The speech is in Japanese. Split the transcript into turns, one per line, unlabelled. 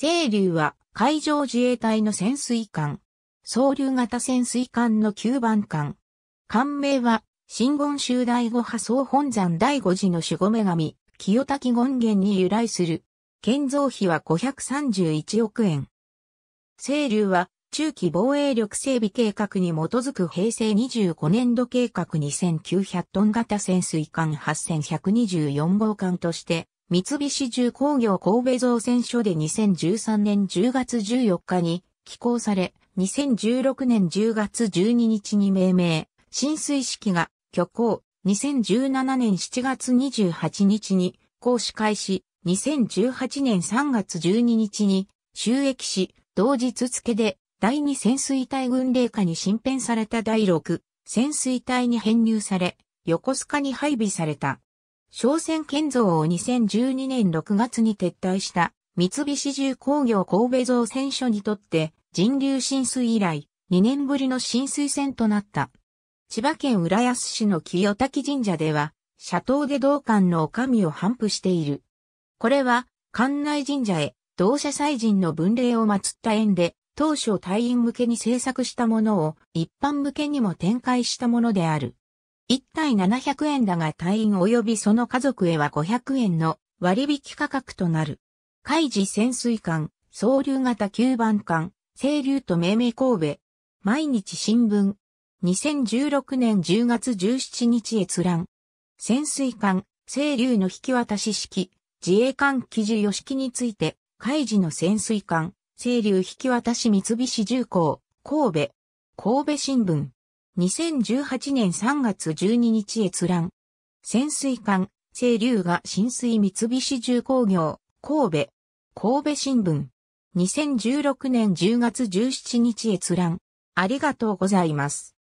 清流は海上自衛隊の潜水艦。総流型潜水艦の9番艦。艦名は、新言宗第五波総本山第五次の守護女神、清滝権現に由来する。建造費は531億円。清流は、中期防衛力整備計画に基づく平成25年度計画2900トン型潜水艦8124号艦として三菱重工業神戸造船所で2013年10月14日に寄港され、2016年10月12日に命名、浸水式が虚構、2017年7月28日に行使開始、2018年3月12日に収益し、同日付で第2潜水隊軍令下に新編された第6潜水隊に編入され、横須賀に配備された。商船建造を2012年6月に撤退した三菱重工業神戸造船所にとって人流浸水以来2年ぶりの浸水船となった。千葉県浦安市の清滝神社では、社頭で道館のお神を頒布している。これは、館内神社へ、同社祭神の分霊を祀った縁で、当初隊員向けに制作したものを一般向けにも展開したものである。1体700円だが隊員及びその家族へは500円の割引価格となる。海事潜水艦、総流型9番艦、清流と命名神戸。毎日新聞。2016年10月17日閲覧。潜水艦、清流の引き渡し式、自衛艦記事予式について、海事の潜水艦、清流引き渡し三菱重工、神戸。神戸新聞。2018年3月12日閲覧。潜水艦、清流が浸水三菱重工業、神戸。神戸新聞。2016年10月17日閲覧。ありがとうございます。